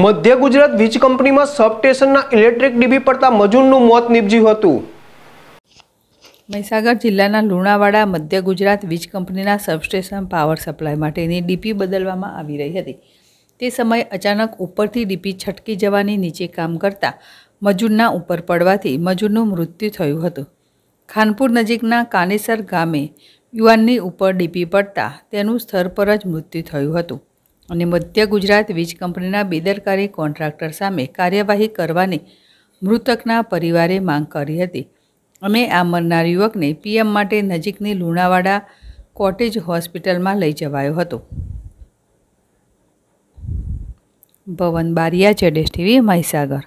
મધ્ય ગુજરાત વીજ કંપનીમાં સબસ્ટેશનના ઇલેક્ટ્રિક ડીબી પડતા મજૂરનું મોત નીપજ્યું હતું મહીસાગર જિલ્લાના લુણાવાડા મધ્ય ગુજરાત વીજ કંપનીના સબસ્ટેશન પાવર સપ્લાય માટેની ડીપી બદલવામાં આવી રહી હતી તે સમયે અચાનક ઉપરથી ડીપી છટકી જવાની નીચે કામ કરતા મજૂરના ઉપર પડવાથી મજૂરનું મૃત્યુ થયું હતું ખાનપુર નજીકના કાનેસર ગામે યુવાનની ઉપર ડીપી પડતા તેનું સ્થળ પર જ મૃત્યુ થયું હતું અને મધ્ય ગુજરાત વીજ કંપનીના બેદરકારી કોન્ટ્રાક્ટર સામે કાર્યવાહી કરવાની મૃતકના પરિવારે માંગ કરી હતી અમે આ મરનાર યુવકને પીએમ માટે નજીકની લુણાવાડા કોટેજ હોસ્પિટલમાં લઈ જવાયો હતો ભવન બારિયા જેડેશ ટીવી મહીસાગર